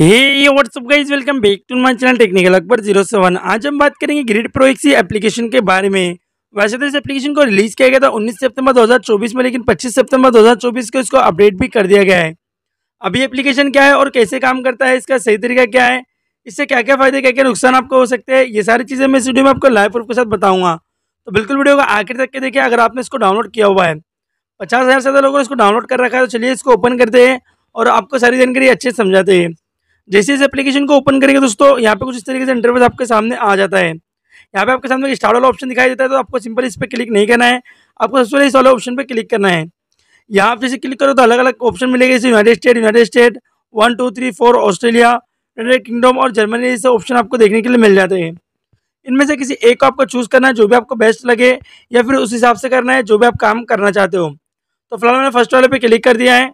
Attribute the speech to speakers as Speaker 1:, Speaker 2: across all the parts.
Speaker 1: hey what's up guys welcome back to my channel technical Akbar zero seven आज हम बात करेंगे ग्रिड प्रो एक्सी एप्लीकेशन के बारे में वैसे तो इस एप्लीकेशन को रिलीज किया गया था 19 सितंबर 2024 में लेकिन 25 सितंबर 2024 को इसको अपडेट भी कर दिया गया है अभी एप्लीकेशन क्या है और कैसे काम करता है इसका सही तरीका क्या है इससे क्या क्या फायदे क्या क्या नुकसान आपको हो सकते हैं ये सारी चीज़ें मैं इस वीडियो में आपको लाइव प्रूफ के साथ बताऊँगा तो बिल्कुल वीडियो को आखिर तक के देखिए अगर आपने इसको डाउनलोड किया हुआ है पचास हज़ार से ज़्यादा लोगों ने इसको डाउनलोड कर रखा है तो चलिए इसको ओपन करते हैं और आपको सारी जानकारी अच्छे से समझाते हैं जैसे इस एप्लीकेशन को ओपन करेंगे दोस्तों यहाँ पे कुछ इस तरीके से इंटरव्यूज आपके सामने आ जाता है यहाँ पे आपके सामने स्टार्ट वाला ऑप्शन दिखाई देता है तो आपको सिंपल इस पर क्लिक नहीं करना है आपको सबसे पहले इस वाले ऑप्शन पर क्लिक करना है यहाँ आप जैसे क्लिक करो तो अलग अलग ऑप्शन मिलेगा जैसे United State United State one two three four Australia United Kingdom और जर्मनी जैसे ऑप्शन आपको देखने के लिए मिल जाते हैं इनमें से किसी एक को आपको चूज़ करना है जो भी आपको बेस्ट लगे या फिर उस हिसाब से करना है जो भी आप काम करना चाहते हो तो फिलहाल मैंने फर्स्ट वाले पे क्लिक कर दिया है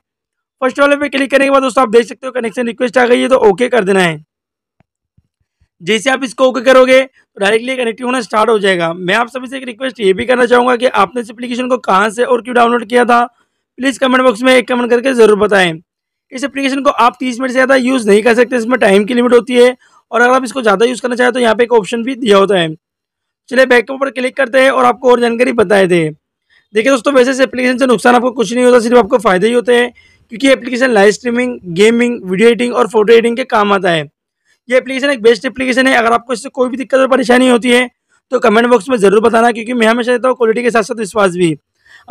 Speaker 1: फर्स्ट वाले पे क्लिक करने के बाद दोस्तों आप देख सकते हो कनेक्शन रिक्वेस्ट आ गई है तो ओके कर देना है जैसे आप इसको ओके करोगे तो डायरेक्टली कनेक्टिव होना स्टार्ट हो जाएगा मैं आप सभी से एक रिक्वेस्ट ये भी करना चाहूँगा कि आपने इस एप्लीकेशन को कहाँ से और क्यों डाउनलोड किया था प्लीज़ कमेंट बॉक्स में एक कमेंट करके ज़रूर बताएं इस एप्लीकेशन को आप तीस मिनट से ज़्यादा यूज़ नहीं कर सकते इसमें टाइम की लिमिट होती है और अगर आप इसको ज़्यादा यूज़ करना चाहें तो यहाँ पे एक ऑप्शन भी दिया होता है चलिए बैक के ऊपर क्लिक करते हैं और आपको और जानकारी बताए थे देखिए दोस्तों वैसे इस एप्लीकेशन से नुकसान आपको कुछ नहीं होता सिर्फ आपको फ़ायदे ही होते हैं क्योंकि ये application live streaming gaming video editing और फोटो एडिटिंग के काम आता है ये एप्लीकेशन एक बेस्ट एप्लीकेशन है अगर आपको इससे कोई भी दिक्कत और परेशानी होती है तो कमेंट बॉक्स में ज़रूर बताना क्योंकि मैं हमेशा देता हूँ क्वालिटी के साथ साथ विश्वास भी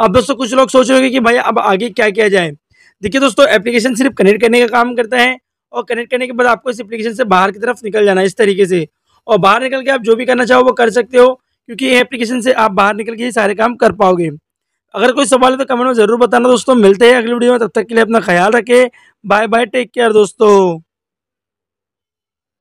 Speaker 1: अब दोस्तों कुछ लोग सोच रहे कि भाई अब आगे क्या किया जाए देखिए दोस्तों एप्लीकेशन सिर्फ कनेक्ट करने का काम करता है और कनेक्ट करने के बाद आपको इस एप्लीकेशन से बाहर की तरफ निकल जाना है इस तरीके से और बाहर निकल के आप जो भी करना चाहो वो कर सकते हो क्योंकि ये एप्लीकेशन से आप बाहर निकल के ही सारे काम कर पाओगे अगर कोई सवाल है तो कमेंट में ज़रूर बताना दोस्तों मिलते हैं अगली वीडियो में तब तक के लिए अपना ख्याल रखें बाय बाय टेक केयर दोस्तों